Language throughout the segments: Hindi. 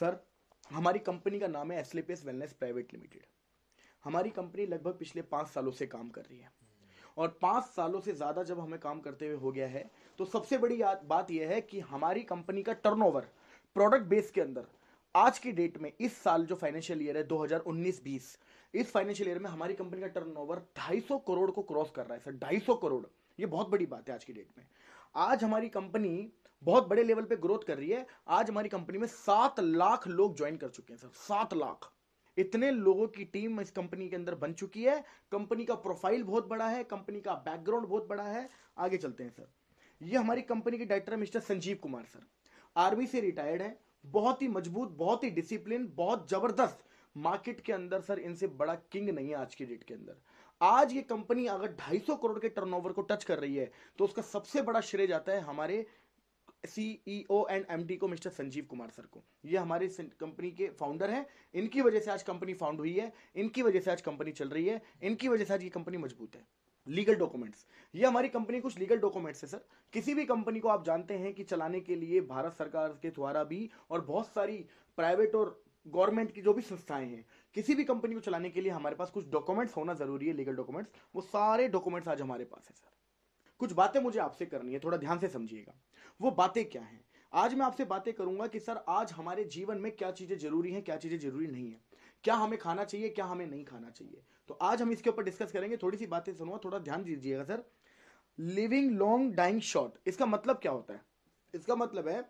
सर हमारी कंपनी का नाम है एसलेपेस वेलनेस प्राइवेट लिमिटेड हमारी कंपनी लगभग पिछले पाँच सालों से काम कर रही है और पाँच सालों से ज़्यादा जब हमें काम करते हुए हो गया है तो सबसे बड़ी बात यह है कि हमारी कंपनी का टर्नओवर प्रोडक्ट बेस के अंदर आज की डेट में इस साल जो फाइनेंशियल ईयर है 2019-20 इस फाइनेंशियल ईयर में हमारी कंपनी का टर्नओवर 250 करोड़ को क्रॉस कर रहा है सर 250 करोड़ ये बहुत बड़ी बात है आज की डेट में आज हमारी कंपनी बहुत बड़े लेवल पे ग्रोथ कर रही है आज हमारी कंपनी में सात लाख लोग ज्वाइन कर चुके हैं सर सात लाख इतने लोगों की टीम इस कंपनी के अंदर बन चुकी है कंपनी का प्रोफाइल बहुत बड़ा है कंपनी का बैकग्राउंड बहुत बड़ा है आगे चलते हैं सर ये हमारी कंपनी के director mister Sanjeev Kumar sir army से रिटायर्ड है बहुत ही मजबूत बहुत ही डिसिप्लिन बहुत जबरदस्त मार्केट के अंदर सर इनसे बड़ा किंग नहीं है आज की डेट के अंदर आज ये कंपनी अगर 250 करोड़ के टर्नओवर को टच कर रही है तो उसका सबसे बड़ा श्रेय जाता है हमारे सीईओ एंड एमडी को मिस्टर संजीव कुमार सर को ये हमारे कंपनी के फाउंडर हैं इनकी वजह से आज कंपनी फाउंड हुई है इनकी वजह से आज कंपनी चल रही है इनकी वजह से आज ये कंपनी मजबूत है लीगल डॉक्यूमेंट्स ये हमारी कंपनी कुछ लीगल डॉक्यूमेंट्स है सर किसी भी कंपनी को आप जानते हैं कि चलाने के लिए भारत सरकार के द्वारा भी और बहुत सारी प्राइवेट और गवर्नमेंट की जो भी संस्थाएं हैं किसी भी कंपनी को चलाने के लिए हमारे पास कुछ डॉक्यूमेंट्स होना जरूरी है लीगल डॉक्यूमेंट्स वो सारे डॉक्यूमेंट्स आज हमारे पास है सर कुछ बातें मुझे आपसे करनी है थोड़ा ध्यान से समझिएगा वो बातें क्या हैं आज मैं आपसे बातें करूंगा कि सर आज हमारे जीवन में क्या चीज़ें जरूरी हैं क्या चीज़ें जरूरी नहीं है क्या हमें खाना चाहिए क्या हमें नहीं खाना चाहिए तो आज हम इसके ऊपर डिस्कस करेंगे थोड़ी सी बातें सुनूंगा थोड़ा ध्यान दीजिएगा sir living long dying short इसका मतलब क्या होता है इसका मतलब है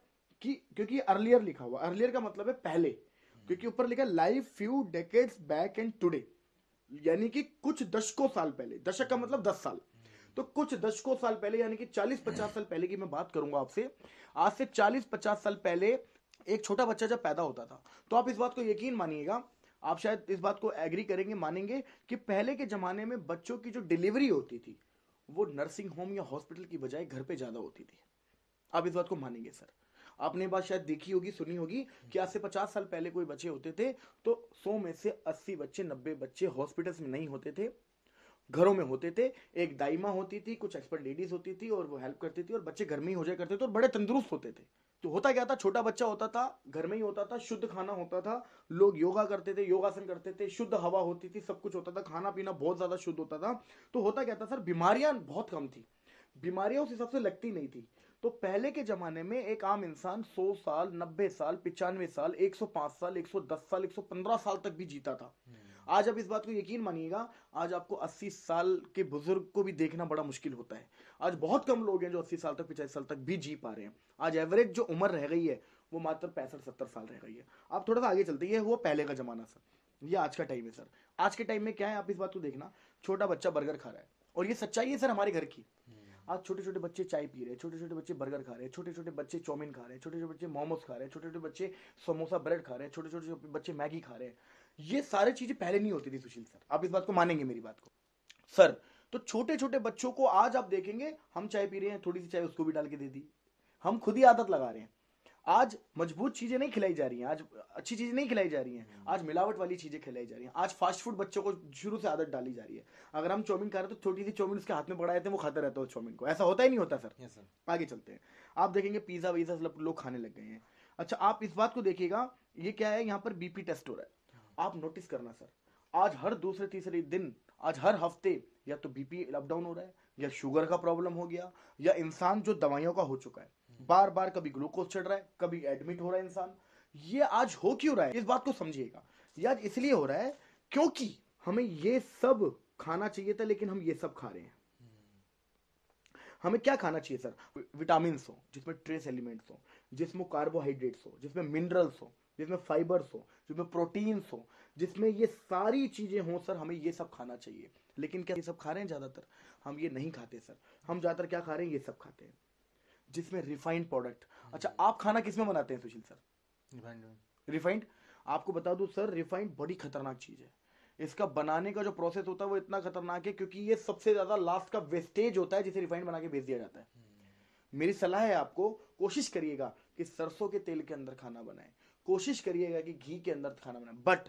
कि क्योंकि अर्लियर लिखा हुआ अर्लियर का मतलब है पहले क्योंकि ऊपर लिखा life few decades back and today यानी कि कुछ दशकों साल पहले दशक का मतलब दस साल तो कुछ दशकों साल पहले यानी कि 40-50 साल पहले की मैं बात करूंगा आपसे आज से 40-50 साल पहले एक छोटा बच्चा जब पैदा होता था तो आप इस बात को यकीन मानिएगा आप शायद इस बात को एग्री करेंगे मानेंगे कि पहले के जमाने में बच्चों की जो डिलीवरी होती थी वो नर्सिंग होम या हॉस्पिटल की बजाय घर पे ज्यादा होती थी आप इस बात को मानेंगे सर आपने बात शायद देखी होगी सुनी होगी कि आज से पचास साल पहले कोई बच्चे होते थे तो सौ में से अस्सी बच्चे नब्बे बच्चे हॉस्पिटल्स में नहीं होते थे घरों में होते थे एक दाइमा होती थी कुछ एक्सपर्ट लेडीज होती थी और वो हेल्प करती थी और बच्चे घर में ही हो जाया करते थे और बड़े तंदुरुस्त होते थे तो होता क्या था छोटा बच्चा होता था घर में ही होता था शुद्ध खाना होता था लोग योगा करते थे योगासन करते थे शुद्ध हवा होती थी सब कुछ होता था खाना पीना बहुत ज़्यादा शुद्ध होता था तो होता क्या था सर बीमारियां बहुत कम थी बीमारियां उस हिसाब से लगती नहीं थी तो पहले के ज़माने में एक आम इंसान 100 साल 90 साल पिचानवे साल 105 साल 110 साल 115 साल तक भी जीता था हम्म। आज आप इस बात को यकीन मानिएगा आज आपको 80 साल के बुजुर्ग को भी देखना बड़ा मुश्किल होता है आज बहुत कम लोग हैं जो 80 साल तक पिछले साल तक भी जी पा रहे हैं आज एवरेज जो उम्र रह गई है वो मात्र पैंसठ सत्तर साल रह गई है आप थोड़ा सा आगे चलते ये हुआ पहले का जमाना सर ये आज का टाइम है सर आज के टाइम में क्या है आप इस बात को देखना छोटा बच्चा बर्गर खा रहा है और ये सच्चाई है सर हमारे घर की हम्म। आज छोटे छोटे बच्चे चाय पी रहे हैं छोटे छोटे बच्चे बर्गर खा रहे हैं छोटे छोटे बच्चे चौमिन खा रहे हैं छोटे छोटे बच्चे मोमोज खा रहे हैं छोटे छोटे बच्चे समोसा ब्रेड खा रहे हैं छोटे छोटे बच्चे मैगी खा रहे हैं ये सारी चीजें पहले नहीं होती थी सुशील सर आप इस बात को मानेंगे मेरी बात को सर तो छोटे छोटे बच्चों को आज आप देखेंगे हम चाय पी रहे हैं थोड़ी सी चाय उसको भी डाल के दे दी हम खुद ही आदत लगा रहे हैं आज मजबूत चीजें नहीं खिलाई जा रही हैं आज अच्छी चीजें नहीं खिलाई जा रही हैं हम्म। आज मिलावट वाली चीजें खिलाई जा रही हैं आज फास्ट फूड बच्चों को शुरू से आदत डाली जा रही है अगर हम चौमिन खा रहे तो छोटी सी चौमिन उसके हाथ में पड़ा रहते हैं वो खाता रहता है चौमिन को ऐसा होता ही नहीं होता सर सर आगे चलते हैं आप देखेंगे पिज्जा वीजा लोग खाने लग गए हैं अच्छा आप इस बात को देखिएगा ये क्या है यहाँ पर बीपी टेस्ट हो रहा है आप नोटिस करना सर आज हर दूसरे तीसरे दिन आज हर हफ्ते या तो बीपी अपडाउन हो रहा है या शुगर का प्रॉब्लम हो गया या इंसान जो दवाइयों का हो चुका है हम्म। बार बार कभी ग्लूकोज चढ़ रहा है कभी एडमिट हो रहा है इंसान ये आज हो क्यों रहा है इस बात को समझिएगा ये आज इसलिए हो रहा है क्योंकि हमें ये सब खाना चाहिए था लेकिन हम ये सब खा रहे हैं हम्म। हमें क्या खाना चाहिए सर विटामिन हो जिसमें ट्रेस एलिमेंट्स हो जिसमें कार्बोहाइड्रेट्स हो जिसमें मिनरल्स हो जिसमें फाइबर्स हो जिसमें प्रोटीन्स हो जिसमें ये सारी चीज़ें हों सर हमें ये सब खाना चाहिए लेकिन क्या ये सब खा रहे हैं ज़्यादातर हम ये नहीं खाते सर हम ज़्यादातर क्या खा रहे हैं ये सब खाते हैं जिसमें रिफाइंड प्रोडक्ट हम्म। अच्छा आप खाना किसमें बनाते हैं सुशील सर रिफाइंड आपको बता दू सर रिफाइंड बड़ी खतरनाक चीज़ है इसका बनाने का जो प्रोसेस होता है वो इतना खतरनाक है क्योंकि ये सबसे ज़्यादा लास्ट का वेस्टेज होता है जिसे रिफाइंड बना के बेच दिया जाता है हम्म। मेरी सलाह है आपको कोशिश करिएगा कि सरसों के तेल के अंदर खाना बनाएं कोशिश करिएगा कि घी के अंदर खाना बनाए बट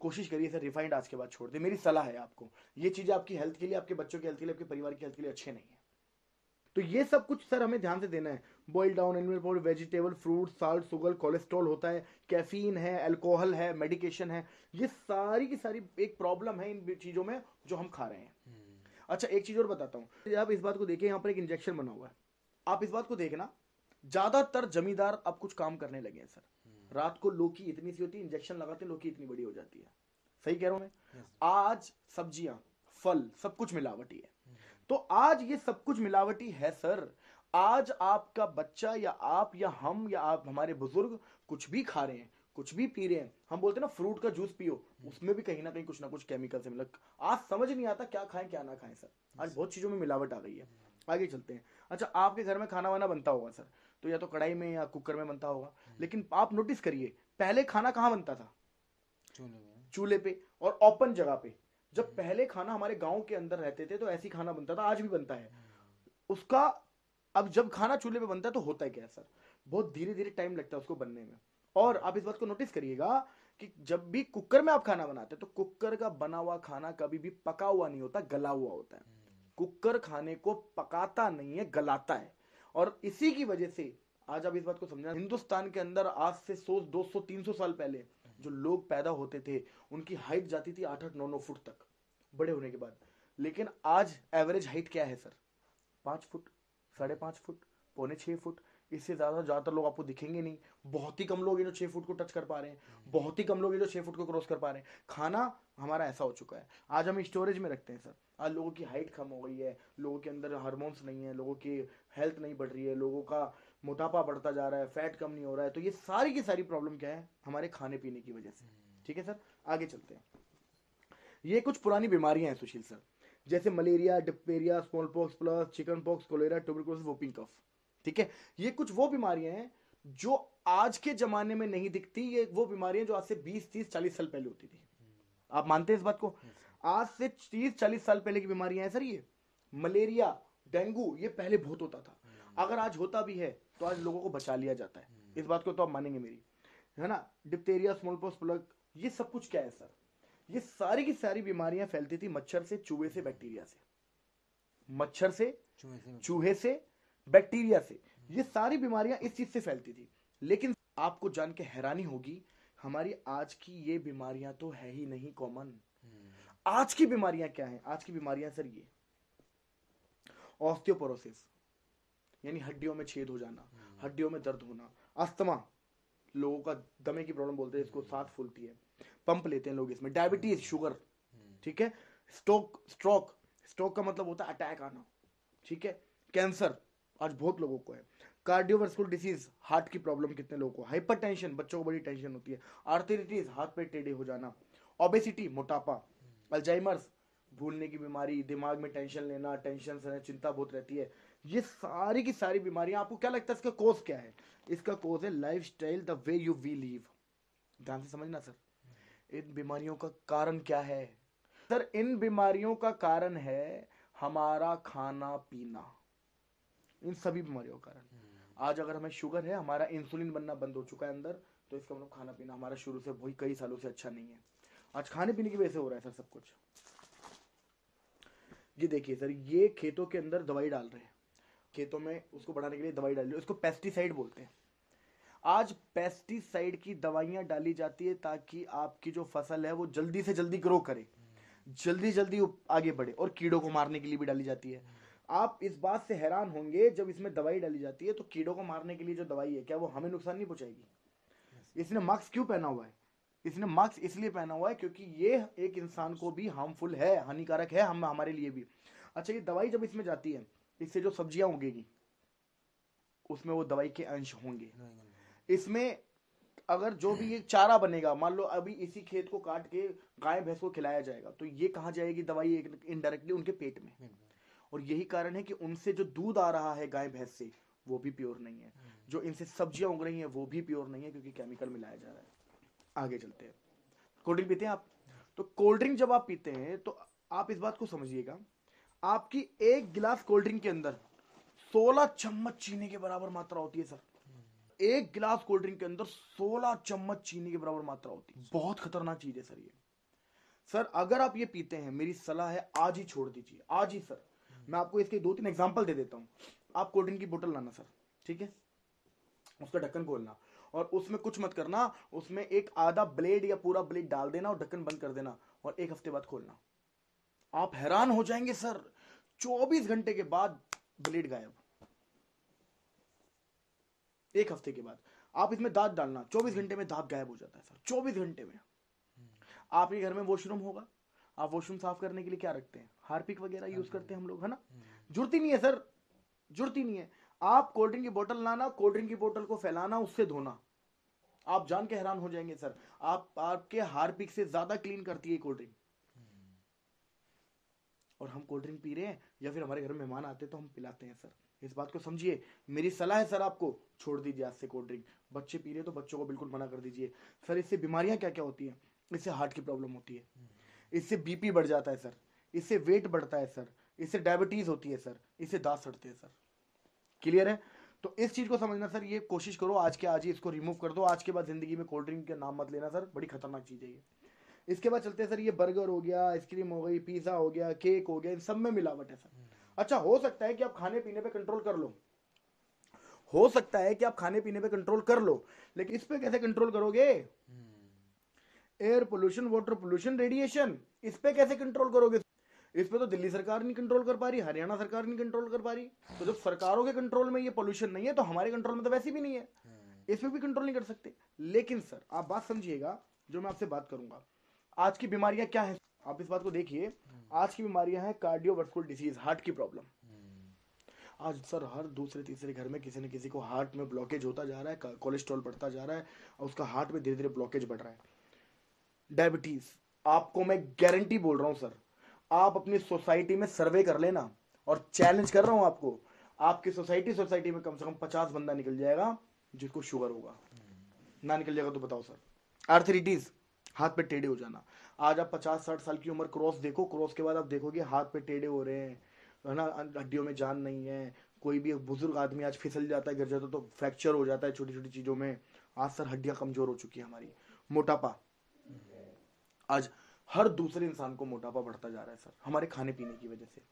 कोशिश करिए सर रिफाइंड आज के बाद छोड़ दे मेरी सलाह है आपको ये चीज़ें आपकी हेल्थ के लिए आपके बच्चों की हेल्थ के लिए आपके परिवार की हेल्थ के लिए अच्छे नहीं है तो ये सब कुछ सर हमें ध्यान से देना है boil down animal for vegetable fruit salt sugar cholesterol होता है कैफीन है अल्कोहल है मेडिकेशन है ये सारी की सारी एक प्रॉब्लम है इन चीज़ों में जो हम खा रहे हैं हम्म। अच्छा एक चीज़ और बताता हूँ आप इस बात को देखिए यहाँ पर एक इंजेक्शन बना हुआ है आप इस बात को देखना ज़्यादातर जमींदार अब कुछ काम करने लगे हैं सर रात को लोकी इतनी सी होती है इंजेक्शन लगाते हैं इतनी बड़ी हो जाती है सही कह रहा हूं मैं आज सब्जियां फल सब कुछ मिलावटी है hmm. तो आज ये सब कुछ मिलावटी है सर आज आपका बच्चा या आप या हम या आप हमारे बुजुर्ग कुछ भी खा रहे हैं कुछ भी पी रहे हैं हम बोलते हैं ना फ्रूट का जूस पियो hmm. उसमें भी कहीं ना कहीं कुछ ना कुछ केमिकल से मिला आज समझ नहीं आता क्या खाएं क्या ना खाएं सर आज बहुत चीजों में मिलावट आ गई है hmm. आगे चलते हैं अच्छा आपके घर में खाना वाना बनता होगा सर तो या तो कढ़ाई में या कुकर में बनता होगा लेकिन आप नोटिस करिए पहले खाना कहाँ बनता था चूल्हे पे और ओपन जगह पे जब पहले खाना हमारे गांव के अंदर रहते थे तो ऐसी खाना बनता था आज भी बनता है उसका अब जब खाना चूल्हे पे बनता है तो होता है क्या सर बहुत धीरे धीरे टाइम लगता है उसको बनने में और आप इस बात को नोटिस करिएगा कि जब भी कुकर में आप खाना बनाते हैं तो कुकर का बना हुआ खाना कभी भी पका हुआ नहीं होता गला हुआ होता है हम्म। कुकर खाने को पकाता नहीं है गलाता है और इसी की वजह से आज आप इस बात को समझना हिंदुस्तान के अंदर आज से सौ दो सौ तीन सौ साल पहले जो लोग पैदा होते थे उनकी हाइट जाती थी आठ आठ नौ नौ फुट तक बड़े होने के बाद लेकिन आज एवरेज हाइट क्या है सर पाँच फुट साढ़े पाँच फुट पौने छः फुट इससे ज़्यादा ज़्यादातर लोग आपको दिखेंगे नहीं बहुत ही कम लोग ये जो छह फुट को टच कर पा रहे हैं बहुत ही कम लोग ये जो छह फुट को क्रॉस कर पा रहे हैं खाना हमारा ऐसा हो चुका है आज हम स्टोरेज में रखते हैं सर आज लोगों की हाइट कम हो गई है लोगों के अंदर हारमोन्स नहीं है लोगों की हेल्थ नहीं बढ़ रही है लोगों का मोटापा बढ़ता जा रहा है फैट कम नहीं हो रहा है तो ये सारी की सारी प्रॉब्लम क्या है हमारे खाने पीने की वजह से ठीक है सर आगे चलते हैं ये कुछ पुरानी बीमारियां हैं सुशील सर जैसे malaria diphtheria small pox plus chicken pox cholera tuberculosis whooping cough ठीक है ये कुछ वो बीमारियां हैं जो आज के जमाने में नहीं दिखती ये वो बीमारियां जो आज से 20 30 40 साल पहले होती थी आप मानते हैं इस बात को आज से 30 40 साल पहले की बीमारियां हैं सर ये मलेरिया डेंगू ये पहले बहुत होता था अगर आज होता भी है तो आज लोगों को बचा लिया जाता है इस बात को तो आप मानेंगे मेरी है ना डिप्टेरिया स्मॉल पॉक्स प्लग ये सब कुछ क्या है सर ये सारी की सारी बीमारियां फैलती थी मच्छर से चूहे से बैक्टीरिया से मच्छर से चूहे से बैक्टीरिया से ये सारी बीमारियां इस चीज से फैलती थी लेकिन आपको जान के हैरानी होगी हमारी आज की ये बीमारियां तो है ही नहीं कॉमन हम्म। आज की बीमारियां क्या है आज की बीमारियां सर ये ऑस्टियोपोरोसिस यानी हड्डियों में छेद हो जाना हम्म। हड्डियों में दर्द होना अस्थमा लोगों का दमे की प्रॉब्लम बोलते हैं इसको हम्म। सांस फूलती है पंप लेते हैं लोग इसमें डायबिटीज शुगर ठीक है स्ट्रोक स्ट्रोक स्ट्रोक का मतलब होता है अटैक आना ठीक है कैंसर आज बहुत लोगों को है कार्डियोवास्कुलर डिजीज हार्ट की प्रॉब्लम कितने लोगों को हाइपरटेंशन बच्चों को बड़ी टेंशन होती है आर्थरिटीज हाथ पे टेढ़े हो जाना ओबेसिटी मोटापा अल्जाइमर्स भूलने की बीमारी दिमाग में टेंशन लेना टेंशन से चिंता बहुत रहती है ये सारी की सारी बीमारियां आपको क्या लगता है इसका कोज क्या है इसका कोज है life style the way you we live ध्यान से समझना सर इन बीमारियों का कारण क्या है सर इन बीमारियों का कारण है हमारा खाना पीना इन सभी बीमारियों का कारण हम्म। आज अगर हमें शुगर है हमारा इंसुलिन बनना बंद हो चुका है अंदर तो इसका मतलब खाना पीना हमारा शुरू से वही कई सालों से अच्छा नहीं है आज खाने पीने की वजह से हो रहा है सर सब कुछ ये देखिए सर ये खेतों के अंदर दवाई डाल रहे हैं खेतों में उसको बढ़ाने के लिए दवाई डाल रही है उसको पेस्टिसाइड बोलते हैं आज पेस्टिसाइड की दवाइयां डाली जाती है ताकि आपकी जो फसल है वो जल्दी से जल्दी ग्रो करे हम्म। जल्दी जल्दी आगे बढ़े और कीड़ों को मारने के लिए भी डाली जाती है हम्म। आप इस बात से हैरान होंगे जब इसमें दवाई डाली जाती है तो कीड़ों को मारने के लिए जो दवाई है क्या वो हमें नुकसान नहीं पहुंचाएगी इसने मास्क क्यों पहना हुआ है इसने मास्क इसलिए पहना हुआ है क्योंकि ये एक इंसान को भी हार्मफुल है हानिकारक है हम हमारे लिए भी अच्छा ये दवाई जब इसमें जाती है इससे जो सब्जियां उगेगी उसमें वो दवाई के अंश होंगे इसमें अगर जो भी ये चारा बनेगा मान लो अभी इसी खेत को काट के गाय भैंस को खिलाया जाएगा तो ये कहाँ जाएगी दवाई इनडायरेक्टली उनके पेट में और यही कारण है कि उनसे जो दूध आ रहा है गाय भैंस से वो भी प्योर नहीं है हम्म। जो इनसे सब्जियां उग रही हैं वो भी प्योर नहीं है क्योंकि केमिकल मिलाया जा रहा है आगे चलते हैं कोल्ड ड्रिंक पीते हैं आप तो कोल्ड ड्रिंक जब आप पीते हैं तो आप इस बात को समझिएगा आपकी एक गिलास कोल्ड ड्रिंक के अंदर सोलह चम्मच चीनी के बराबर मात्रा होती है सर हम्म। एक गिलास कोल्ड ड्रिंक के अंदर सोलह चम्मच चीनी के बराबर मात्रा होती है बहुत खतरनाक चीज है सर ये सर अगर आप ये पीते हैं मेरी सलाह है आज ही छोड़ दीजिए आज ही सर मैं आपको इसके दो तीन एग्जाम्पल दे देता हूँ आप कोल्ड्रिंक की बोतल लाना सर ठीक है उसका ढक्कन खोलना और उसमें कुछ मत करना उसमें एक आधा ब्लेड या पूरा ब्लेड डाल देना और ढक्कन बंद कर देना और एक हफ्ते बाद खोलना आप हैरान हो जाएंगे सर 24 घंटे के बाद ब्लेड गायब एक हफ्ते के बाद आप इसमें दांत डालना 24 घंटे में दांत गायब हो जाता है सर 24 घंटे में आपके घर में वॉशरूम होगा आप वॉशरूम साफ करने के लिए क्या रखते हैं हार्पिक वगैरह यूज करते हैं हम लोग है ना हम्म। जुड़ती नहीं है सर जुड़ती नहीं है आप कोल्ड ड्रिंक की बोतल लाना कोल्ड ड्रिंक की बोतल को फैलाना उससे धोना आप जान के हैरान हो जाएंगे सर आप आपके हार्पिक से ज्यादा क्लीन करती है कोल्ड ड्रिंक हम्म। और हम कोल्ड ड्रिंक पी रहे हैं या फिर हमारे घर में मेहमान आते हैं तो हम पिलाते हैं सर इस बात को समझिए मेरी सलाह है सर आपको छोड़ दीजिए आज से कोल्ड ड्रिंक बच्चे पी रहे तो बच्चों को बिल्कुल मना कर दीजिए सर इससे बीमारियां क्या क्या होती हैं इससे हार्ट की प्रॉब्लम होती है हम्म। इससे बीपी बढ़ जाता है सर इससे वेट बढ़ता है सर इससे डायबिटीज़ होती है सर इससे दांत सड़ते हैं सर क्लियर है तो इस चीज़ को समझना सर ये कोशिश करो आज के आज ही इसको रिमूव कर दो आज के बाद ज़िंदगी में कोल्ड ड्रिंक का नाम मत लेना सर बड़ी खतरनाक चीज़ है ये इसके बाद चलते हैं सर ये बर्गर हो गया आइसक्रीम हो गई पिज़्ज़ा हो गया केक हो गया इन सब में मिलावट है सर अच्छा हो सकता है कि आप खाने पीने पे कंट्रोल कर लो हो सकता है कि आप खाने पीने पे कंट्रोल कर लो लेकिन इस पे कैसे कंट्रोल करोगे air pollution water pollution radiation इस पे कैसे कंट्रोल करोगे इस पर तो दिल्ली सरकार नहीं कंट्रोल कर पा रही हरियाणा सरकार नहीं कंट्रोल कर पा रही तो जब सरकारों के कंट्रोल में ये पोल्यूशन नहीं है तो हमारे कंट्रोल में तो वैसे भी नहीं है हम्म। इस पर भी कंट्रोल नहीं कर सकते लेकिन सर आप बात समझिएगा जो मैं आपसे बात करूंगा आज की बीमारियां क्या है आप इस बात को देखिए हम्म। आज की बीमारियां हैं कार्डियोवास्कुलर डिजीज हार्ट की प्रॉब्लम हम्म। आज सर हर दूसरे तीसरे घर में किसी न किसी को हार्ट में ब्लॉकेज होता जा रहा है कोलेस्ट्रॉल बढ़ता जा रहा है और उसका हार्ट में धीरे धीरे ब्लॉकेज बढ़ रहा है डायबिटीज आपको मैं गारंटी बोल रहा हूँ सर आप अपनी सोसाइटी में सर्वे कर लेना और चैलेंज कर रहा हूं आपको आपकी सोसाइटी सोसाइटी में कम से कम पचास बंदा निकल जाएगा जिसको शुगर होगा ना निकल जाएगा तो बताओ सर आर्थरिटीज हाथ पे टेढ़े हो जाना आज आप पचास साठ साल की उम्र क्रॉस देखो क्रॉस के बाद आप देखोगे हाथ पे टेढ़े हो रहे हैं है ना हड्डियों में जान नहीं है कोई भी बुजुर्ग आदमी आज फिसल जाता है गिर जाता है तो फ्रैक्चर हो जाता है छोटी छोटी चीजों में आज सर हड्डियां कमजोर हो चुकी है हमारी मोटापा आज हर दूसरे इंसान को मोटापा बढ़ता जा रहा है सर हमारे खाने पीने की वजह से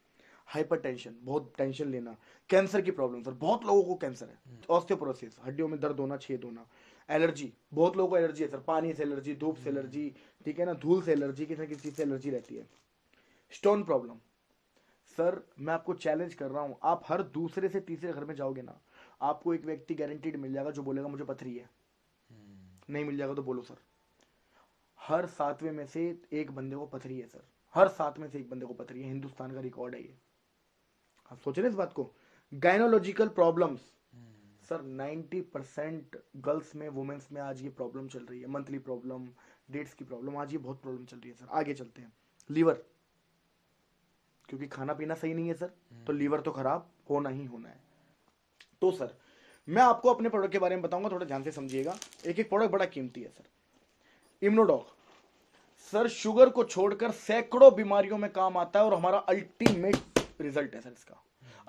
टेंशन बहुत टेंशन लेना कैंसर की प्रॉब्लम सर बहुत लोगों को कैंसर है ऑस्टियोपोरोसिस हम्म। हड्डियों में दर्द होना छेद होना एलर्जी बहुत लोगों को एलर्जी है सर पानी से एलर्जी धूप से एलर्जी हम्म। ठीक है ना धूल से एलर्जी किसी ना किसी चीज़ से एलर्जी रहती है स्टोन प्रॉब्लम सर मैं आपको चैलेंज कर रहा हूँ आप हर दूसरे से तीसरे घर में जाओगे ना आपको एक व्यक्ति गारंटीड मिल जाएगा जो बोलेगा मुझे पथरी है हम्म। नहीं मिल जाएगा तो बोलो सर हर सातवें में से एक बंदे को पथरी है सर हर सात में से एक बंदे को पथरी है हिंदुस्तान का रिकॉर्ड है ये आप सोच रहे इस बात को gynaecological problems hmm. Sir 90 percent girls में वुमेन्स में आज ये प्रॉब्लम चल रही है मंथली प्रॉब्लम डेट्स की प्रॉब्लम आज ये बहुत प्रॉब्लम चल रही है सर आगे चलते हैं लीवर क्योंकि खाना पीना सही नहीं है सर तो लीवर हम्म। तो खराब होना ही होना है तो सर मैं आपको अपने प्रोडक्ट के बारे में बताऊंगा थोड़ा ध्यान से समझिएगा एक एक प्रोडक्ट बड़ा कीमती है सर इम्नोडॉग सर शुगर को छोड़कर सैकड़ों बीमारियों में काम आता है और हमारा अल्टीमेट रिजल्ट है सर इसका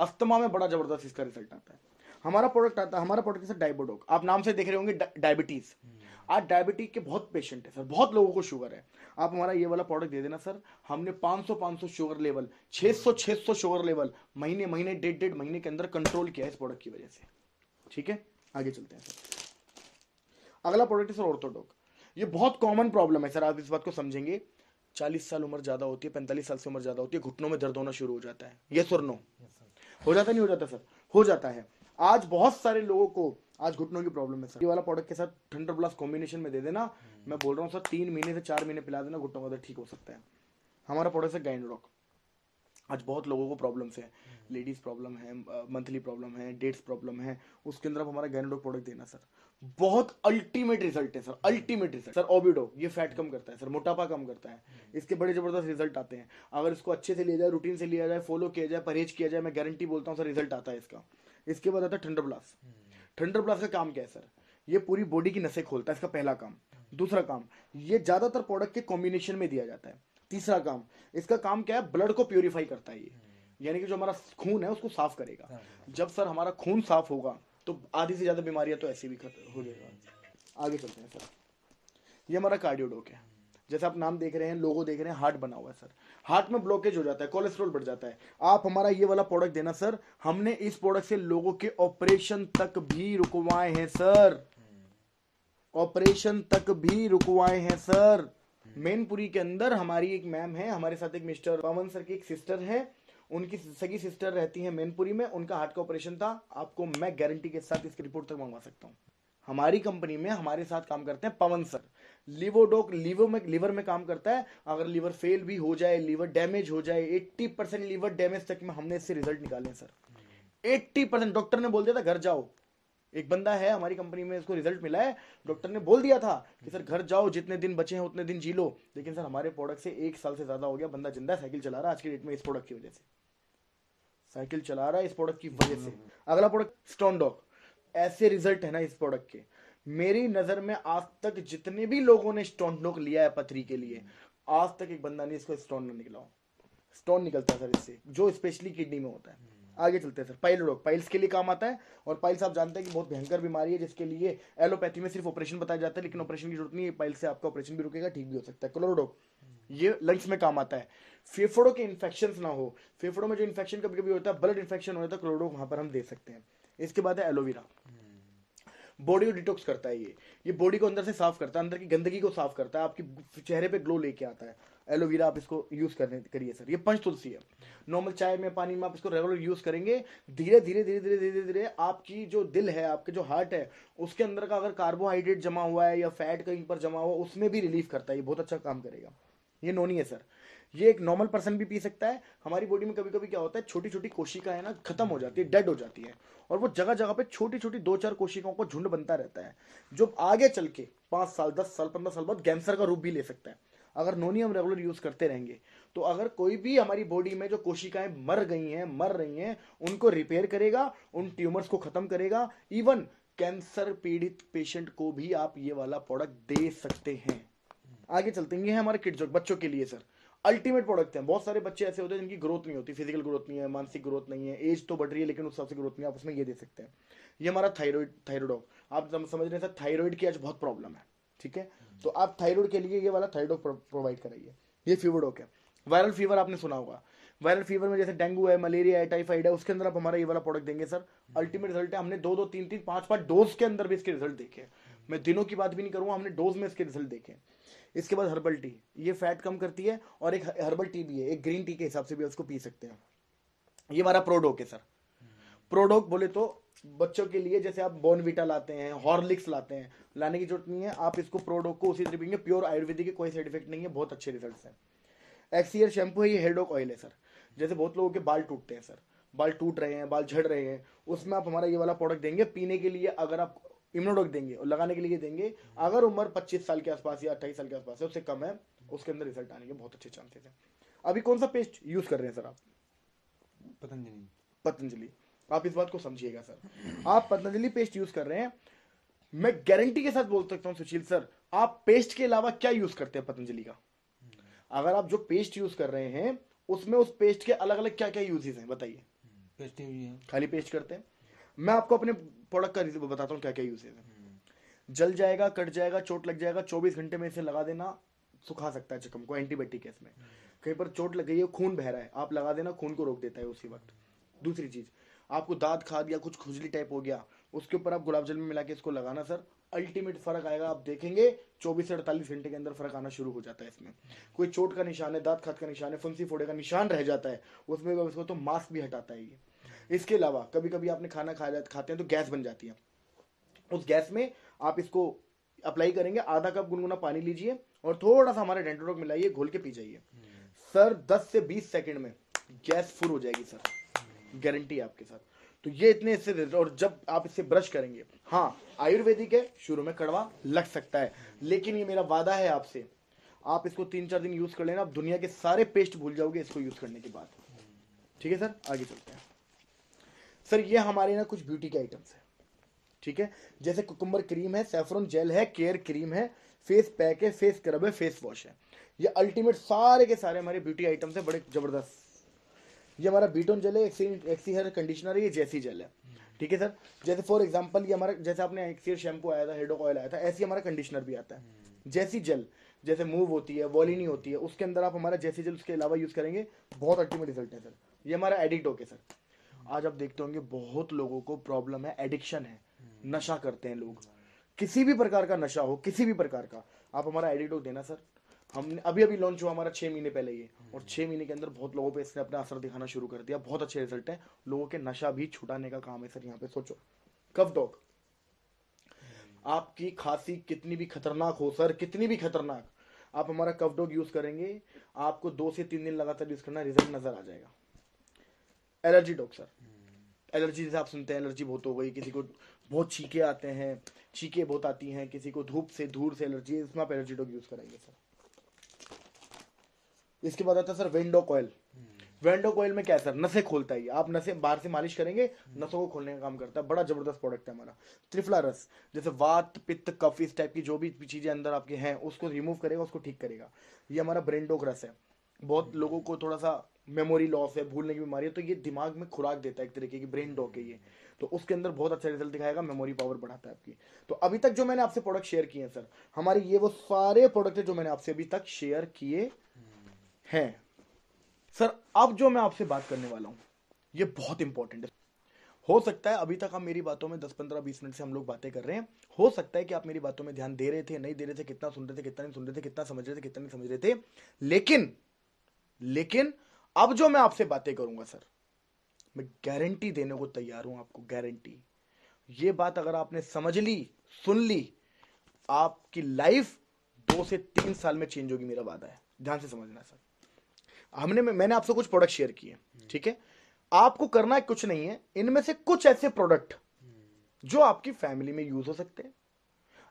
अस्थमा में बड़ा जबरदस्त इसका रिजल्ट आता है हमारा प्रोडक्ट आता है हमारा प्रोडक्ट सर डायबोडोग आप नाम से देख रहे होंगे डायबिटीज हम्म। आज डायबिटीज के बहुत पेशेंट है सर बहुत लोगों को शुगर है आप हमारा ये वाला प्रोडक्ट दे देना सर हमने 500 500 शुगर लेवल 600 600 शुगर लेवल महीने महीने डेढ़ डेढ़ महीने के अंदर कंट्रोल किया है इस प्रोडक्ट की वजह से ठीक है आगे चलते हैं सर अगला प्रोडक्ट है सर ऑर्थोडोग ये बहुत कॉमन प्रॉब्लम है सर आप इस बात को समझेंगे चालीस साल उम्र ज्यादा होती है पैंतालीस साल से उम्र ज्यादा होती है घुटनों में दर्द होना शुरू हो जाता है ये सुर नो हो जाता नहीं हो जाता सर हो जाता है आज बहुत सारे लोगों को आज घुटनों की प्रॉब्लम है सर ये वाला प्रोडक्ट के साथ थंडर ब्लास्ट कॉम्बिनेशन में दे देना हम्म। मैं बोल रहा हूँ सर तीन महीने से चार महीने पिला देना घुटनों का दर्द ठीक हो सकता है हमारा प्रोडक्ट है रॉक आज बहुत लोगों को प्रॉब्लम्स है लेडीज़ प्रॉब्लम हम्म। है मंथली प्रॉब्लम है डेट्स प्रॉब्लम है उसके अंदर आप हमारा रॉक प्रोडक्ट देना सर बहुत अल्टीमेट रिजल्ट है सर अल्टीमेट रिजल्ट सर ओबिडो ये फैट कम करता है सर मोटापा कम करता है इसके बड़े जबरदस्त रिजल्ट आते हैं अगर इसको अच्छे से लिया जाए रूटीन से लिया जाए फॉलो किया जाए परहेज किया जाए मैं गारंटी बोलता हूँ सर रिजल्ट आता है इसका इसके बाद आता है ठंडर ब्लास्ट ठंडर ब्लास्ट का काम क्या है सर ये पूरी बॉडी की नसें खोलता है इसका पहला काम दूसरा काम ये ज़्यादातर प्रोडक्ट के कॉम्बिनेशन में दिया जाता है तीसरा काम इसका काम क्या है ब्लड को प्योरीफाई करता है ये यानी कि जो हमारा खून है उसको साफ करेगा हाँ, हाँ। जब सर हमारा खून साफ होगा तो आधी से ज़्यादा बीमारियां तो ऐसी भी हो जाएगा आगे चलते हैं सर ये हमारा कार्डियोडोक है जैसे आप नाम देख रहे हैं लोगो देख रहे हैं हार्ट बना हुआ है सर हार्ट में ब्लॉकेज हो जाता है कोलेस्ट्रॉल बढ़ जाता है आप हमारा ये वाला प्रोडक्ट देना सर हमने इस प्रोडक्ट से लोगों के ऑपरेशन तक भी रुकवाए हैं सर ऑपरेशन तक भी रुकवाए हैं सर मेनपुरी हम्म। के अंदर हमारी एक मैम है हमारे साथ एक मिस्टर पवन सर की एक सिस्टर है उनकी सगी सिस्टर रहती है मैनपुरी में उनका हार्ट का ऑपरेशन था आपको मैं गारंटी के साथ इसकी रिपोर्ट तक मंगवा सकता हूँ हमारी कंपनी में हमारे साथ काम करते हैं पवन सर लिवोडोक लिवर में लीवर में काम करता है अगर लीवर फेल भी हो जाए लीवर डैमेज हो जाए 80 परसेंट लीवर डैमेज तक में हमने इससे रिजल्ट निकाले सर 80 परसेंट डॉक्टर ने बोल दिया था घर जाओ एक बंदा है हमारी कंपनी में इसको रिजल्ट मिला है डॉक्टर ने बोल दिया था कि सर घर जाओ जितने दिन बचे हैं उतने दिन जी लो लेकिन सर हमारे प्रोडक्ट से एक साल से ज़्यादा हो गया बंदा जिंदा साइकिल चला रहा आज के डेट में इस प्रोडक्ट की वजह से साइकिल चला रहा है इस प्रोडक्ट की वजह से अगला प्रोडक्ट स्टोन डॉग ऐसे रिजल्ट है ना इस प्रोडक्ट के मेरी नजर में आज तक जितने भी लोगों ने स्टोन डॉग लिया है पथरी के लिए आज तक एक बंदा ने इसको स्टोन निकला स्टोन निकलता है सर इससे जो स्पेशली किडनी में होता है आगे चलते हैं सर पाइल रोग पाइल्स के लिए काम आता है और पाइल्स आप जानते हैं कि बहुत भयंकर बीमारी है जिसके लिए एलोपैथी में सिर्फ ऑपरेशन बताया जाता है लेकिन ऑपरेशन की जरूरत नहीं है पाइल से आपका ऑपरेशन भी रुकेगा ठीक भी हो सकता है क्लोरो ये लंग्स में काम आता है फेफड़ों के इन्फेक्शन ना हो फेफड़ों में जो इन्फेक्शन कभी कभी होता है ब्लड इन्फेक्शन होता है क्लोरो वहां पर हम दे सकते हैं इसके बाद है एलोवेरा बॉडी को डिटॉक्स करता है ये ये बॉडी को अंदर से साफ करता है अंदर की गंदगी को साफ करता है आपके चेहरे पे ग्लो लेके आता है एलोवेरा आप इसको यूज़ करने करिए सर ये पंच तुलसी है नॉर्मल चाय में पानी में आप इसको रेगुलर यूज़ करेंगे धीरे धीरे धीरे धीरे धीरे धीरे आपकी जो दिल है आपके जो हार्ट है उसके अंदर का अगर कार्बोहाइड्रेट जमा हुआ है या फैट कहीं पर जमा हुआ उसमें भी रिलीफ करता है ये बहुत अच्छा काम करेगा ये नोनी है सर ये एक नॉर्मल पर्सन भी पी सकता है हमारी बॉडी में कभी कभी क्या होता है छोटी छोटी कोशिका है ना खत्म हो जाती है डेड हो जाती है और वो जगह जगह पे छोटी छोटी दो चार कोशिकाओं को झुंड बनता रहता है जो आगे चल के पांच साल दस साल पंद्रह साल बाद कैंसर का रूप भी ले सकता है अगर नोनी हम रेगुलर यूज करते रहेंगे तो अगर कोई भी हमारी बॉडी में जो कोशिकाएं मर गई हैं मर रही हैं उनको रिपेयर करेगा उन ट्यूमर्स को खत्म करेगा इवन कैंसर पीड़ित पेशेंट को भी आप ये वाला प्रोडक्ट दे सकते हैं आगे चलते हैं ये है हमारे किड्स बच्चों के लिए सर अल्टीमेट प्रोडक्ट है बहुत सारे बच्चे ऐसे होते हैं जिनकी ग्रोथ नहीं होती फिजिकल ग्रोथ नहीं है मानसिक ग्रोथ नहीं है एज तो बढ़ रही है लेकिन उस हिसाब से ग्रोथ नहीं है आप उसमें ये दे सकते हैं ये हमारा थायरॉइड थायरॉइड ऑफ आप समझ रहे हैं थायरॉइड की आज बहुत प्रॉब्लम है ठीक है तो आप थायरॉइड के लिए ये वाला थायरॉइड प्रोवाइड कराइए ये फीवरडॉक है वायरल फीवर आपने सुना होगा वायरल फीवर में जैसे डेंगू है मलेरिया है टाइफाइड है उसके अंदर आप हमारा ये वाला प्रोडक्ट देंगे सर अल्टीमेट रिजल्ट है हमने दो दो तीन तीन पांच पांच डोज के अंदर भी इसके रिजल्ट देखे मैं दिनों की बात भी नहीं करूंगा हमने डोज में इसके रिजल्ट देखे इसके बाद हर्बल टी ये फैट कम करती है और एक हर्बल टी भी है एक ग्रीन टी के हिसाब से भी उसको पी सकते हैं ये हमारा प्रोडोक है सर प्रोडोक बोले तो बच्चों के लिए जैसे आप बोनविटा लाते हैं हॉर्लिक्स लाते हैं लाने की जरूरत नहीं है आप इसको प्रोडोक को उसी तरीके प्योर आयुर्वेदिक के कोई साइड इफेक्ट नहीं है बहुत अच्छे रिजल्ट हैं एक्सीयर शैम्पू है ये हेडोक ऑयल है सर जैसे बहुत लोगों के बाल टूटते हैं सर बाल टूट रहे हैं बाल झड़ रहे हैं उसमें आप हमारा ये वाला प्रोडक्ट देंगे पीने के लिए अगर आप इम्यूनोडोक देंगे और लगाने के लिए देंगे अगर उम्र पच्चीस साल के आसपास या अट्ठाईस साल के आसपास है उससे कम है उसके अंदर रिजल्ट आने के बहुत अच्छे चांसेस हैं अभी कौन सा पेस्ट यूज कर रहे हैं सर आप पतंजलि पतंजलि आप इस बात को समझिएगा सर आप पतंजलि पेस्ट यूज कर रहे हैं मैं गारंटी के साथ बोल सकता हूँ सुशील सर आप पेस्ट के अलावा क्या यूज करते हैं पतंजलि का अगर आप जो पेस्ट यूज कर रहे हैं उसमें उस पेस्ट के अलग अलग क्या क्या यूजेस हैं बताइए पेस्ट खाली पेस्ट करते हैं मैं आपको अपने प्रोडक्ट का बताता हूँ क्या क्या यूजेज है हम्म। जल जाएगा कट जाएगा चोट लग जाएगा चौबीस घंटे में इसे लगा देना सुखा सकता है जख्म को एंटीबायोटिक है इसमें कहीं पर चोट लग गई है खून बह रहा है आप लगा देना खून को रोक देता है उसी वक्त दूसरी चीज़ आपको दांत खा दिया कुछ खुजली टाइप हो गया उसके ऊपर आप गुलाब जल में मिला के इसको लगाना सर अल्टीमेट फर्क आएगा आप देखेंगे 24 से 48 घंटे के अंदर फर्क आना शुरू हो जाता है इसमें हम्म। कोई चोट का निशान है दांत खाद का निशान है फंसी फोड़े का निशान रह जाता है उसमें तो मास्क भी हटाता है ये इसके अलावा कभी कभी आपने खाना खा जा खाते हैं तो गैस बन जाती है उस गैस में आप इसको अप्लाई करेंगे आधा कप गुनगुना पानी लीजिए और थोड़ा सा हमारे डेंटोडॉक मिलाइए घोल के पी जाइए सर दस से बीस सेकंड में गैस फुल हो जाएगी सर गारंटी आपके साथ तो ये इतने इससे और जब आप इससे ब्रश करेंगे हाँ आयुर्वेदिक है शुरू में कड़वा लग सकता है लेकिन ये मेरा वादा है आपसे आप इसको तीन चार दिन यूज कर लेना आप दुनिया के सारे पेस्ट भूल जाओगे इसको यूज करने के बाद ठीक है सर आगे चलते हैं सर ये हमारे ना कुछ ब्यूटी के आइटम्स हैं ठीक है जैसे कुकुम्बर क्रीम है सेफ्रॉन जेल है केयर क्रीम है फेस पैक है फेस स्क्रब है फेस वॉश है ये अल्टीमेट सारे के सारे हमारे ब्यूटी आइटम्स हैं बड़े ज़बरदस्त ये हमारा बीटोन जेल है एक्सी एक्सी हेयर कंडीशनर है ये जैसी जेल है ठीक है सर जैसे फॉर एग्जाम्पल ये हमारा जैसे आपने एक्सियर शैम्पू आया था हेडोक ऑयल आया था ऐसी हमारा कंडीशनर भी आता है जैसी जेल जैसे मूव होती है वॉलिनी होती है उसके अंदर आप हमारा जैसी जेल उसके अलावा यूज़ करेंगे बहुत अल्टीमेट रिजल्ट है सर ये हमारा एडिक्ट ओके सर आज आप देखते होंगे बहुत लोगों को प्रॉब्लम है एडिक्शन है हम्म। नशा करते हैं लोग किसी भी प्रकार का नशा हो किसी भी प्रकार का आप हमारा एडिडोक देना सर हमने अभी अभी लॉन्च हुआ हमारा छह महीने पहले ये हम्म। और छह महीने के अंदर बहुत लोगों पे इसने अपना असर दिखाना शुरू कर दिया बहुत अच्छे रिजल्ट है लोगों के नशा भी छुटाने का काम है सर यहाँ पे सोचो कफ डॉग हम्म। आपकी खांसी कितनी भी खतरनाक हो सर कितनी भी खतरनाक आप हमारा कफ डॉग यूज करेंगे आपको दो से तीन दिन लगातार यूज करना रिजल्ट नजर आ जाएगा एलर्जी डॉग सर एलर्जी जैसे आप सुनते हैं एलर्जी बहुत हो गई किसी को बहुत छीके आते हैं छीके बहुत आती हैं किसी को धूप से धूल से एलर्जी है इसमें आप एलर्जी डॉग यूज़ कराइए सर इसके बाद आता है सर वेंडो कोयल वेंडो कोयल में क्या है सर नसें खोलता है आप नसें बाहर से मालिश करेंगे नसों को खोलने का काम करता है बड़ा जबरदस्त प्रोडक्ट है हमारा त्रिफला रस जैसे वात पित्त कफ इस टाइप की जो भी चीज़ें अंदर आपके हैं उसको रिमूव करेगा उसको ठीक करेगा ये हमारा ब्रेंडोक रस है बहुत लोगों को थोड़ा सा मेमोरी लॉस है भूलने की बीमारी है तो ये दिमाग में खुराक देता है एक तरीके की ब्रेन डॉक है ये तो उसके अंदर बहुत अच्छा रिजल्ट दिखाएगा मेमोरी पावर बढ़ाता है आपकी तो अभी तक जो मैंने आपसे प्रोडक्ट शेयर किए हैं सर हमारे ये वो सारे प्रोडक्ट है जो मैंने आपसे अभी तक शेयर किए हैं सर अब जो मैं आपसे बात करने वाला हूं ये बहुत इंपॉर्टेंट है हो सकता है अभी तक आप मेरी बातों में दस पंद्रह बीस मिनट से हम लोग बातें कर रहे हैं हो सकता है कि आप मेरी बातों में ध्यान दे रहे थे नहीं दे रहे थे कितना सुन रहे थे कितना नहीं सुन रहे थे कितना समझ रहे थे कितना नहीं समझ रहे थे लेकिन लेकिन अब जो मैं आपसे बातें करूंगा सर मैं गारंटी देने को तैयार हूं आपको गारंटी ये बात अगर आपने समझ ली सुन ली आपकी लाइफ दो से तीन साल में चेंज होगी मेरा वादा है ध्यान से समझना सर हमने मैंने आपसे कुछ प्रोडक्ट शेयर किए ठीक है आपको करना कुछ नहीं है इनमें से कुछ ऐसे प्रोडक्ट जो आपकी फैमिली में यूज हो सकते हैं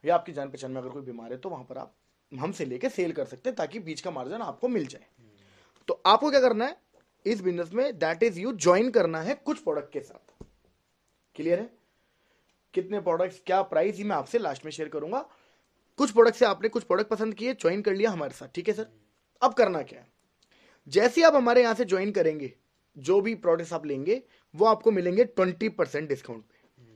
या आपकी जान पहचान में अगर कोई बीमार है तो वहां पर आप हमसे लेके सेल कर सकते हैं ताकि बीच का मार्जिन आपको मिल जाए तो आपको क्या करना है इस बिजनेस में दैट इज यू ज्वाइन करना है कुछ प्रोडक्ट के साथ क्लियर है कितने प्रोडक्ट्स क्या प्राइस ही मैं आपसे लास्ट में शेयर करूंगा कुछ प्रोडक्ट से आपने कुछ प्रोडक्ट पसंद किए ज्वाइन कर लिया हमारे साथ ठीक है सर अब करना क्या है जैसे आप हमारे यहां से ज्वाइन करेंगे जो भी प्रोडक्ट्स आप लेंगे वो आपको मिलेंगे ट्वेंटी परसेंट डिस्काउंट पे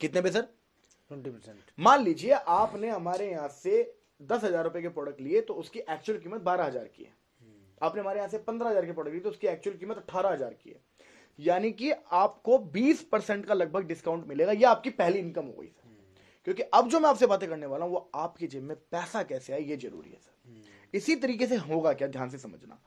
कितने पे सर ट्वेंटी परसेंट मान लीजिए आपने हमारे यहां से दस हजार रुपए के प्रोडक्ट लिए तो उसकी एक्चुअल कीमत बारह हजार की है आपने हमारे यहाँ से पंद्रह हजार की प्रोडक्ट ली तो उसकी एक्चुअल कीमत अठारह हजार की है यानी कि आपको बीस परसेंट का लगभग डिस्काउंट मिलेगा यह आपकी पहली इनकम हो गई सर क्योंकि अब जो मैं आपसे बातें करने वाला हूँ वो आपकी जेब में पैसा कैसे आए ये जरूरी है सर हम्म। इसी तरीके से होगा क्या ध्यान से समझना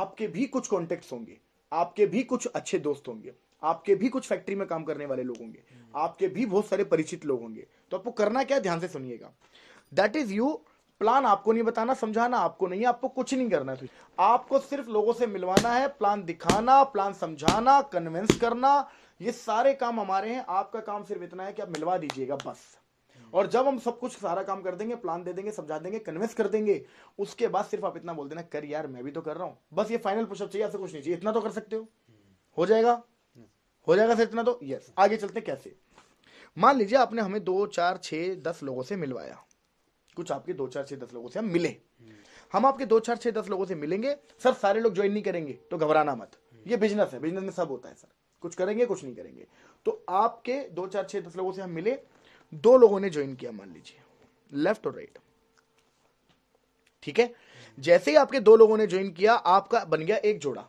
आपके भी कुछ कॉन्टेक्ट होंगे आपके भी कुछ अच्छे दोस्त होंगे आपके भी कुछ फैक्ट्री में काम करने वाले लोग होंगे हम्म। आपके भी बहुत सारे परिचित लोग होंगे तो आपको करना क्या ध्यान से सुनिएगा दैट इज यू प्लान आपको नहीं बताना समझाना आपको नहीं आपको कुछ नहीं करना है आपको सिर्फ लोगों से मिलवाना है प्लान दिखाना प्लान समझाना कन्विंस करना ये सारे काम हमारे हैं आपका काम सिर्फ इतना है कि आप मिलवा दीजिएगा बस और जब हम सब कुछ सारा काम कर देंगे प्लान दे देंगे समझा देंगे कन्विंस कर देंगे उसके बाद सिर्फ आप इतना बोल देना कर यार मैं भी तो कर रहा हूँ बस ये फाइनल पुशअप चाहिए ऐसा कुछ नहीं चाहिए इतना तो कर सकते हो हो जाएगा हो जाएगा सर इतना तो यस आगे चलते कैसे मान लीजिए आपने हमें दो चार छः दस लोगों से मिलवाया कुछ आपके दो चार छह दस लोगों से हम मिले हम आपके दो चार छह दस लोगों से मिलेंगे सर सारे लोग ज्वाइन नहीं करेंगे तो घबराना मत ये बिजनेस है बिजनेस में सब होता है सर कुछ करेंगे कुछ नहीं करेंगे तो आपके दो चार छह दस लोगों से हम मिले दो लोगों ने ज्वाइन किया मान लीजिए लेफ्ट और राइट ठीक है जैसे ही आपके दो लोगों ने ज्वाइन किया आपका बन गया एक जोड़ा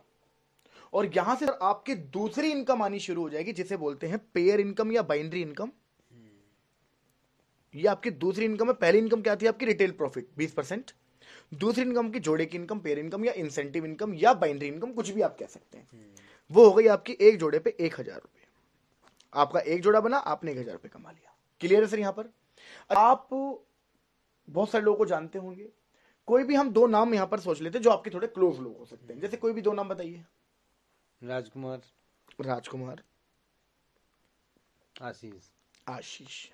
और यहां से आपके दूसरी इनकम आनी शुरू हो जाएगी जिसे बोलते हैं पेयर इनकम या बाइंड्री इनकम ये आपकी दूसरी इनकम है पहली इनकम क्या थी आपकी रिटेल प्रॉफिट बीस परसेंट दूसरी इनकम की जोड़े की इनकम पेयर इनकम या इंसेंटिव इनकम या बाइंड्री इनकम कुछ भी आप कह सकते हैं वो हो गई आपकी एक जोड़े पे एक हजार रुपए आपका एक जोड़ा बना आपने एक हजार रुपए कमा लिया क्लियर है सर यहां पर आप बहुत सारे लोगों को जानते होंगे कोई भी हम दो नाम यहाँ पर सोच लेते जो आपके थोड़े क्लोज लोग हो सकते हैं जैसे कोई भी दो नाम बताइए राजकुमार राजकुमार आशीष आशीष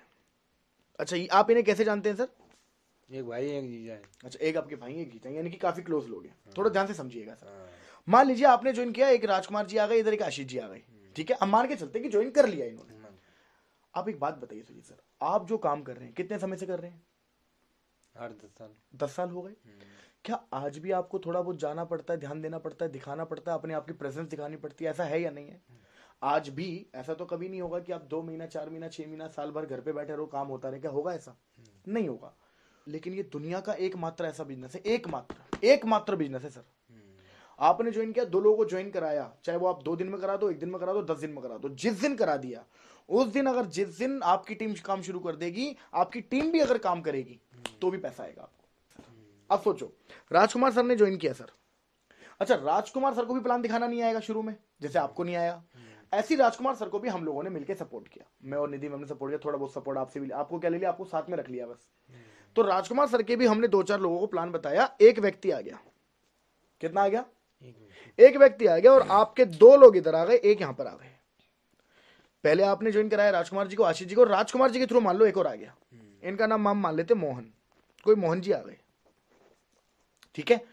अच्छा आप इन्हें कैसे जानते हैं सर एक भाई एक जीजा है अच्छा एक आपके भाई एक जीजा है यानी कि काफी क्लोज लोग हैं हाँ। थोड़ा ध्यान से समझिएगा सर हाँ। मान लीजिए आपने ज्वाइन किया एक राजकुमार जी आ गए इधर एक आशीष जी आ गए हाँ। ठीक है हम मान के चलते कि ज्वाइन कर लिया इन्होंने आप एक बात बताइए सुजीत सर आप जो काम कर रहे हैं कितने समय से कर रहे हैं आठ दस साल दस साल हो गए क्या आज भी आपको थोड़ा बहुत जाना पड़ता है ध्यान देना पड़ता है दिखाना पड़ता है अपने आपकी प्रेजेंस दिखानी पड़ती है ऐसा है या नहीं है आज भी ऐसा तो कभी नहीं होगा कि आप दो महीना चार महीना छह महीना साल भर घर पे बैठे रहो काम होता रहे क्या होगा ऐसा हम्म। नहीं होगा लेकिन ये दुनिया का एकमात्र ऐसा बिजनेस है एकमात्र एकमात्र बिजनेस है सर हम्म। आपने ज्वाइन किया दो लोगों को ज्वाइन कराया चाहे वो आप दो दिन में करा दो एक दिन में करा दो दस दिन में करा दो जिस दिन करा दिया उस दिन अगर जिस दिन आपकी टीम काम शुरू कर देगी आपकी टीम भी अगर काम करेगी हम्म। तो भी पैसा आएगा आपको अब सोचो राजकुमार सर ने ज्वाइन किया सर अच्छा राजकुमार सर को भी प्लान दिखाना नहीं आएगा शुरू में जैसे आपको नहीं आया ऐसी राजकुमार सर को भी हम लोगों ने मिलकर सपोर्ट किया मैं और निधि मैम ने सपोर्ट किया थोड़ा बहुत सपोर्ट आपसे भी आपको क्या ले लिया आपको साथ में रख लिया बस हम्म। तो राजकुमार सर के भी हमने दो चार लोगों को प्लान बताया एक व्यक्ति आ गया कितना आ गया एक व्यक्ति आ गया और आपके दो लोग इधर आ गए एक यहां पर आ गए पहले आपने ज्वाइन कराया राजकुमार जी को आशीष जी को राजकुमार जी के थ्रू मान लो एक और आ गया हम्म। इनका नाम माम मान लेते मोहन कोई मोहन जी आ गए ठीक है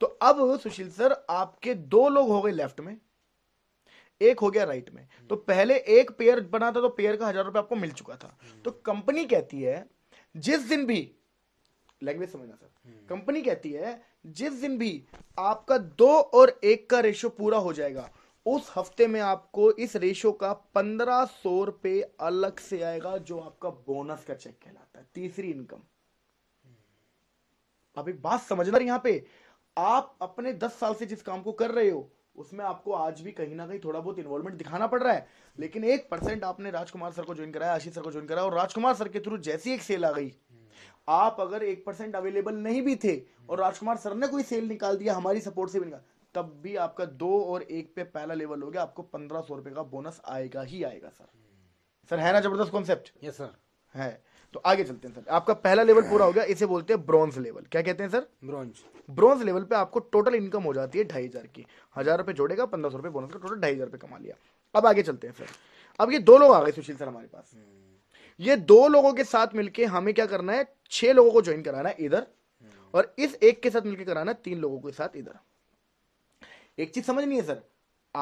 तो अब सुशील सर आपके दो लोग हो गए लेफ्ट में एक हो गया राइट में तो पहले एक पेयर बना था तो पेयर का हजार रुपये आपको मिल चुका था तो कंपनी कहती है जिस दिन भी लैंग्वेज समझना सर कंपनी कहती है जिस दिन भी आपका दो और एक का रेशो पूरा हो जाएगा उस हफ्ते में आपको इस रेशो का पंद्रह सौ रुपए अलग से आएगा जो आपका बोनस का चेक कहलाता है तीसरी इनकम अब एक बात समझना यहां पे आप अपने दस साल से जिस काम को कर रहे हो उसमें आपको आज भी कहीं ना कहीं थोड़ा बहुत इन्वॉल्वमेंट दिखाना पड़ रहा है लेकिन एक परसेंट आपने राजकुमार सर को ज्वाइन कराया आशीष सर को ज्वाइन कराया और राजकुमार सर के थ्रू जैसी एक सेल आ गई आप अगर एक परसेंट अवेलेबल नहीं भी थे और राजकुमार सर ने कोई सेल निकाल दिया हमारी सपोर्ट से भी निकाल तब भी आपका दो और एक पे पहला लेवल हो गया आपको पंद्रह सौ रुपए का बोनस आएगा ही आएगा सर सर है ना जबरदस्त कॉन्सेप्ट यस सर है तो आगे चलते हैं सर आपका पहला लेवल पूरा हो गया इसे बोलते हैं ब्रॉन्ज लेवल क्या कहते हैं सर ब्रॉन्ज ब्रॉन्ज लेवल पे आपको टोटल इनकम हो जाती है ढाई हजार की हजार रुपए जोड़ेगा पंद्रह सौ रुपए बोनस का टोटल ढाई हजार रुपए कमा लिया अब आगे चलते हैं सर अब ये दो लोग आ गए सुशील सर हमारे पास ये दो लोगों के साथ मिलके हमें क्या करना है छह लोगों को ज्वाइन कराना है इधर और इस एक के साथ मिलकर कराना है तीन लोगों के साथ इधर एक चीज समझ नहीं है सर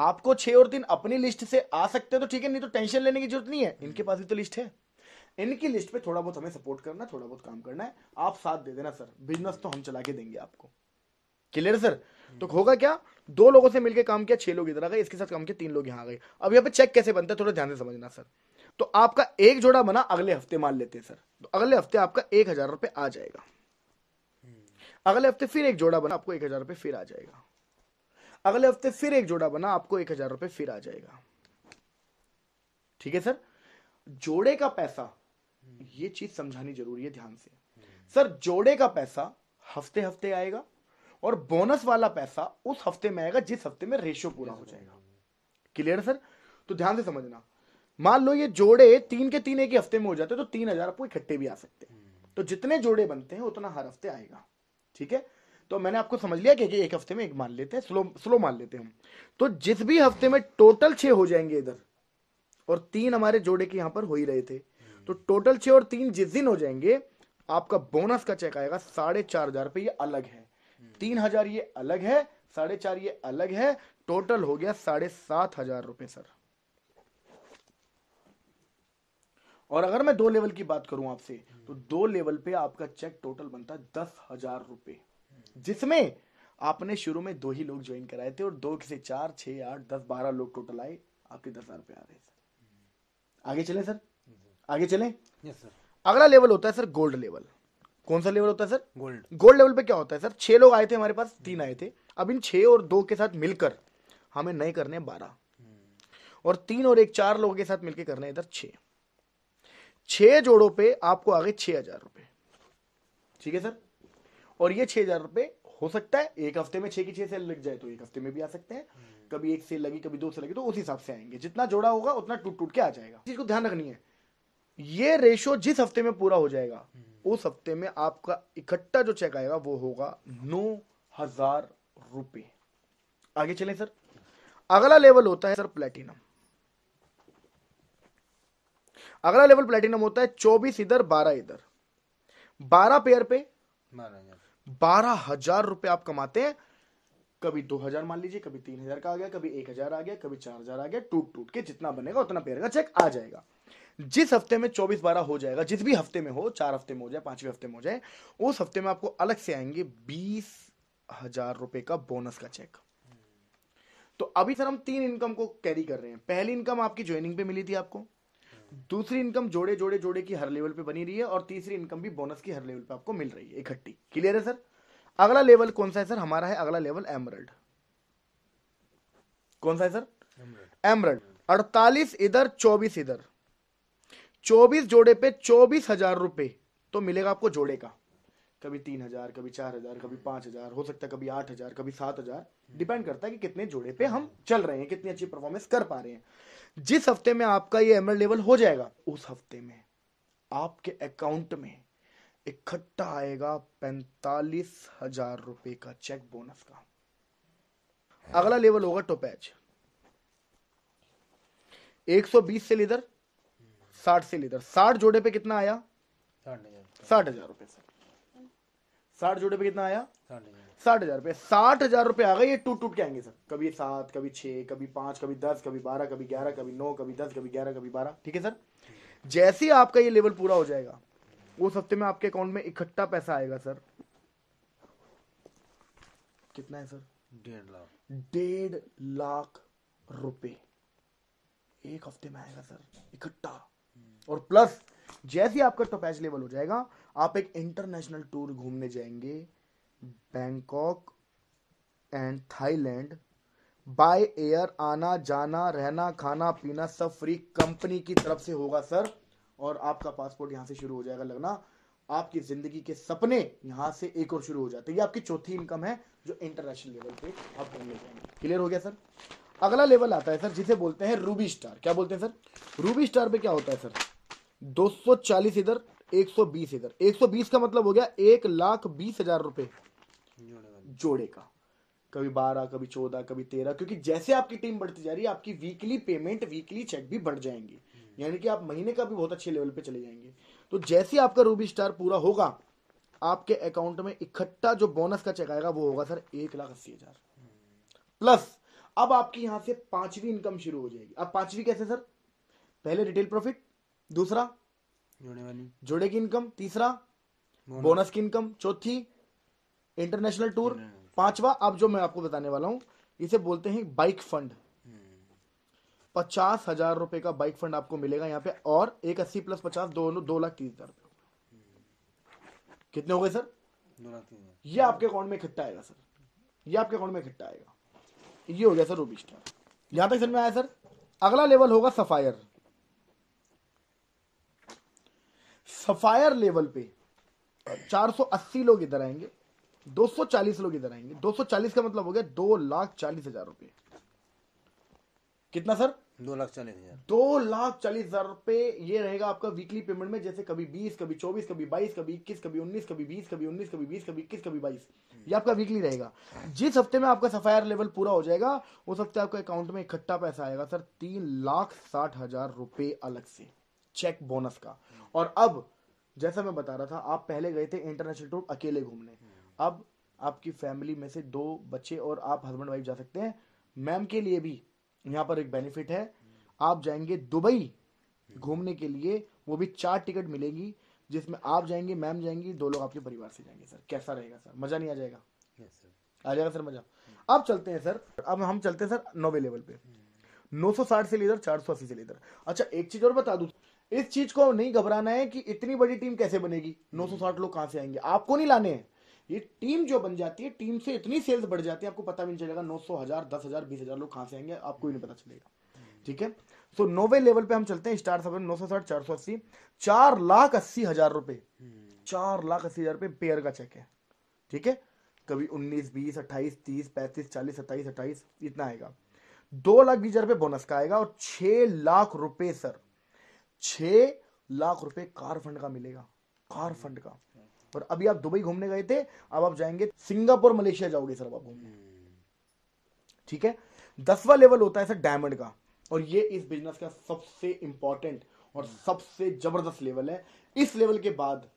आपको छह और तीन अपनी लिस्ट से आ सकते हैं तो ठीक है नहीं तो टेंशन लेने की जरूरत नहीं है इनके पास भी तो लिस्ट है इनकी लिस्ट पे थोड़ा बहुत हमें सपोर्ट करना है थोड़ा बहुत काम करना है आप साथ दे देना सर बिजनेस तो हम चला के देंगे आपको क्लियर हम्म। सर तो होगा क्या दो लोगों से मिलकर काम किया छह लोग इधर आ गए इसके साथ काम किया तीन लोग यहाँ आ गए अब यहाँ पे चेक कैसे बनता है थोड़ा ध्यान से समझना सर तो आपका एक जोड़ा बना अगले हफ्ते मान लेते हैं सर तो अगले हफ्ते आपका एक हजार रुपये आ जाएगा हम्म। अगले हफ्ते फिर एक जोड़ा बना आपको एक हजार रुपये फिर आ जाएगा अगले हफ्ते फिर एक जोड़ा बना आपको एक हजार रुपये फिर आ जाएगा ठीक है सर जोड़े का पैसा हम्म। ये चीज समझानी जरूरी है ध्यान से सर जोड़े का पैसा हफ्ते हफ्ते आएगा और बोनस वाला पैसा उस हफ्ते में आएगा जिस हफ्ते में रेशो पूरा हो जाएगा क्लियर सर तो ध्यान से समझना मान लो ये जोड़े तीन के तीन एक ही हफ्ते में हो जाते हैं तो तीन हजार आपको इकट्ठे भी आ सकते हैं हम्म। तो जितने जोड़े बनते हैं उतना हर हफ्ते आएगा ठीक है तो मैंने आपको समझ लिया कि एक हफ्ते में एक मान लेते हैं स्लो स्लो मान लेते हैं हम तो जिस भी हफ्ते में टोटल छह हो जाएंगे इधर और तीन हमारे जोड़े के यहां पर हो ही रहे थे तो टोटल छः और तीन जिस दिन हो जाएंगे आपका बोनस का चेक आएगा साढ़े चार हजार रुपये ये अलग है तीन हजार ये अलग है साढ़े चार ये अलग है टोटल हो गया साढ़े सात हजार रुपये सर और अगर मैं दो लेवल की बात करूं आपसे तो दो लेवल पे आपका चेक टोटल बनता है दस हजार रुपये जिसमें आपने शुरू में दो ही लोग ज्वाइन कराए थे और दो से चार छह आठ दस बारह लोग टोटल आए आपके दस हजार रुपए आ रहे सर आगे चले सर आगे चलें yes, अगला लेवल होता है सर गोल्ड लेवल कौन सा लेवल होता है सर गोल्ड गोल्ड लेवल पे क्या होता है सर छह लोग आए थे हमारे पास तीन आए थे अब इन छह और दो के साथ मिलकर हमें नए करने हैं बारह और तीन और एक चार लोगों के साथ मिलकर करने इधर छह छह जोड़ों पे आपको आगे छह हजार रुपए ठीक है सर और ये छह हजार रुपए हो सकता है एक हफ्ते में छह की छह सेल लग जाए तो एक हफ्ते में भी आ सकते हैं हम्म। कभी एक सेल लगी कभी दो सेल लगी तो उस हिसाब से आएंगे जितना जोड़ा होगा उतना टूट टूट के आ जाएगा चीज को ध्यान रखनी है ये रेशो जिस हफ्ते में पूरा हो जाएगा उस हफ्ते में आपका इकट्ठा जो चेक आएगा वो होगा नौ हजार रुपये आगे चले सर अगला लेवल होता है सर प्लेटिनम अगला लेवल प्लेटिनम होता है चौबीस इधर बारह इधर बारह पेयर पे बारह हजार रुपए आप कमाते हैं कभी दो हजार मान लीजिए कभी तीन हजार का आ गया कभी एक हजार आ गया कभी चार हजार आ गया टूट टूट के जितना बनेगा उतना पेयर का चेक आ जाएगा जिस हफ्ते में चौबीस बारह हो जाएगा जिस भी हफ्ते में हो चार हफ्ते में हो जाए पांचवें हफ्ते में हो जाए उस हफ्ते में आपको अलग से आएंगे बीस हजार रुपए का बोनस का चेक तो अभी सर हम तीन इनकम को कैरी कर रहे हैं पहली इनकम आपकी ज्वाइनिंग पे मिली थी आपको दूसरी इनकम जोड़े जोड़े जोड़े की हर लेवल पे बनी रही है और तीसरी इनकम भी बोनस की हर लेवल पे आपको मिल रही है इकट्ठी क्लियर है सर अगला लेवल कौन सा है सर हमारा है अगला लेवल एमरल्ड कौन सा है सर एमरल्ड अड़तालीस इधर चौबीस इधर चौबीस जोड़े पे चौबीस हजार रुपए तो मिलेगा आपको जोड़े का कभी तीन हजार कभी चार हजार कभी पांच हजार हो सकता है कभी आठ हजार कभी सात हजार डिपेंड करता है कि कितने जोड़े पे हम चल रहे हैं कितनी अच्छी परफॉर्मेंस कर पा रहे हैं जिस हफ्ते में आपका ये एमएल लेवल हो जाएगा उस हफ्ते में आपके अकाउंट में इकट्ठा आएगा पैंतालीस हजार रुपए का चेक बोनस का अगला लेवल होगा टोपैच बीस से लेकर साठ से लेकर साठ जोड़े पे कितना आया साठ हजार रुपए सर साठ जोड़े पे कितना आया साठ हजार रुपए साठ हजार रुपए आ गए ये टूट टूट के आएंगे सर कभी सात कभी छह कभी पांच कभी दस कभी बारह कभी ग्यारह कभी नौ कभी दस कभी ग्यारह कभी बारह ठीक है सर जैसे ही आपका ये लेवल पूरा हो जाएगा उस हफ्ते में आपके अकाउंट में इकट्ठा पैसा आएगा सर कितना है सर डेढ़ लाख डेढ़ लाख रुपए एक हफ्ते में आएगा सर इकट्ठा और प्लस जैसे आपका टोपैच लेवल हो जाएगा आप एक इंटरनेशनल टूर घूमने जाएंगे Bangkok and Thailand by air आना जाना रहना खाना पीना सब फ्री कंपनी की तरफ से होगा सर और आपका पासपोर्ट यहां से शुरू हो जाएगा लगना आपकी जिंदगी के सपने यहां से एक और शुरू हो जाते हैं ये आपकी चौथी इनकम है जो इंटरनेशनल लेवल पे आप घूमने जाएंगे क्लियर हो गया सर अगला लेवल आता है सर जिसे बोलते हैं रूबी स्टार क्या बोलते हैं सर रूबी स्टार पे क्या होता है सर 240 इधर 120 इधर 120 का मतलब हो गया एक लाख बीस हजार रुपए जोड़े का कभी बारह कभी चौदह कभी तेरह क्योंकि जैसे आपकी टीम बढ़ती जा रही है आपकी वीकली पेमेंट वीकली चेक भी बढ़ जाएंगे हम्म। यानी कि आप महीने का भी बहुत अच्छे लेवल पे चले जाएंगे तो जैसे आपका रूबी स्टार पूरा होगा आपके अकाउंट में इकट्ठा जो बोनस का चेक आएगा वो होगा सर एक लाख अस्सी हजार प्लस अब आपकी यहां से पांचवी इनकम शुरू हो जाएगी अब पांचवी कैसे सर पहले रिटेल प्रॉफिट दूसरा जोड़े वाली जोड़े की इनकम तीसरा बोनस की इनकम चौथी इंटरनेशनल टूर पांचवा अब जो मैं आपको बताने वाला हूं इसे बोलते हैं बाइक फंड हम्म। पचास हजार रुपए का बाइक फंड आपको मिलेगा यहाँ पे और एक अस्सी प्लस पचास दोनों दो लाख तीस हजार हम्म। कितने हो गए सर दो लाख ये आपके अकाउंट में इकट्ठा आएगा सर ये आपके अकाउंट में इकट्ठा आएगा ये हो गया सर रूबी स्टार यहाँ तक सर में आया सर अगला लेवल होगा सफायर सफायर लेवल पे 480 लोग इधर आएंगे 240 लोग इधर आएंगे 240 का मतलब हो गया दो लाख चालीस हजार रुपए कितना सर दो लाख चालीस हजार दो लाख चालीस हजार रुपए ये रहेगा आपका वीकली पेमेंट में जैसे कभी बीस कभी चौबीस कभी बाईस कभी इक्कीस कभी उन्नीस कभी बीस कभी उन्नीस कभी बीस कभी इक्कीस कभी बाईस ये आपका वीकली रहेगा जिस हफ्ते में आपका सफायर लेवल पूरा हो जाएगा उस हफ्ते आपका अकाउंट में इकट्ठा पैसा आएगा सर तीन लाख साठ हजार रुपए अलग से चेक बोनस का और अब जैसा मैं बता रहा था आप पहले गए थे इंटरनेशनल टूर अकेले घूमने अब आपकी फैमिली में से दो बच्चे और आप हस्बैंड वाइफ जा सकते हैं मैम के लिए भी यहाँ पर एक बेनिफिट है आप जाएंगे दुबई घूमने के लिए वो भी चार टिकट मिलेगी जिसमें आप जाएंगे मैम जाएंगी दो लोग आपके परिवार से जाएंगे सर कैसा रहेगा सर मजा नहीं आ जाएगा आ जाएगा सर मजा अब चलते हैं सर अब हम चलते हैं सर नोवे लेवल पे 960 से लेकर 480 से लेकर अच्छा एक चीज और बता दू इस चीज को नहीं घबराना है कि इतनी बड़ी टीम कैसे बनेगी 960 लोग कहां से आएंगे आपको नहीं लाने हैं ये टीम जो बन जाती है टीम से इतनी सेल्स बढ़ जाती है आपको पता भी नहीं चलेगा नौ सौ हजार दस हजार बीस हजार लोग कहां से आएंगे आपको ही नहीं पता चलेगा ठीक है सो so, नोवे लेवल पे हम चलते हैं स्टार सेवन नौ सौ साठ चार सौ अस्सी चार लाख अस्सी हजार रुपए चार लाख अस्सी हजार रुपए पेयर का चेक है ठीक है कभी उन्नीस बीस अट्ठाईस तीस पैंतीस चालीस सत्ताईस अट्ठाईस इतना आएगा दो लाख बीस हजार रुपए बोनस का आएगा और छह लाख रुपए सर छह लाख रुपए कार फंड का मिलेगा कार हम्म। फंड का और अभी आप दुबई घूमने गए थे अब आप जाएंगे सिंगापुर मलेशिया जाओगे सर आप घूमने हम्म। ठीक है दसवा लेवल होता है सर डायमंड का और ये इस बिजनेस का सबसे इंपॉर्टेंट और सबसे जबरदस्त लेवल है इस लेवल के बाद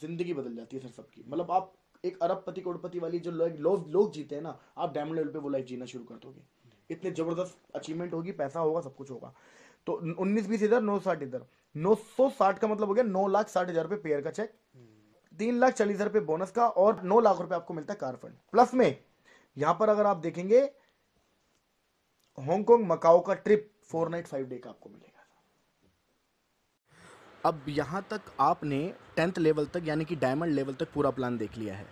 जिंदगी बदल जाती है सर सबकी मतलब आप एक अरब पति करोड़पति वाली जो लोग लो, लो जीते हैं ना आप डायमंड लेवल पे वो लाइफ जीना शुरू कर दोगे इतने जबरदस्त अचीवमेंट होगी पैसा होगा सब कुछ होगा तो उन्नीस बीस इधर नौ साठ इधर नौ सौ साठ का मतलब हो गया नौ लाख साठ हजार रुपए पेयर का चेक तीन लाख चालीस हजार रुपए बोनस का और नौ लाख रुपए आपको मिलता है कार फंड प्लस में यहां पर अगर आप देखेंगे हांगकांग मकाओ का trip four night five day का आपको मिलेगा अब यहाँ तक आपने टेंथ लेवल तक यानी कि डायमंड लेवल तक पूरा प्लान देख लिया है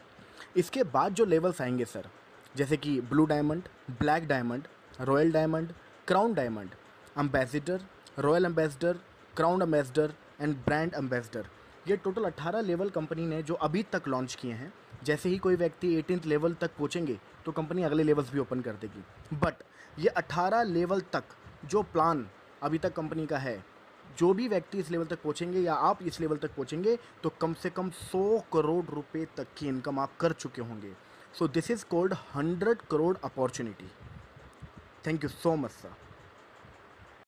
इसके बाद जो लेवल्स आएंगे सर जैसे कि blue diamond black diamond royal diamond crown diamond ambassador royal ambassador crown ambassador and brand ambassador ये टोटल 18 लेवल कंपनी ने जो अभी तक लॉन्च किए हैं जैसे ही कोई व्यक्ति एटीन लेवल तक पहुँचेंगे तो कंपनी अगले लेवल्स भी ओपन कर देगी बट ये 18 लेवल तक जो प्लान अभी तक कंपनी का है जो भी व्यक्ति इस लेवल तक पहुँचेंगे या आप इस लेवल तक पहुँचेंगे तो कम से कम सौ करोड़ रुपये तक की इनकम आप कर चुके होंगे so this is called hundred crore opportunity thank you so much sir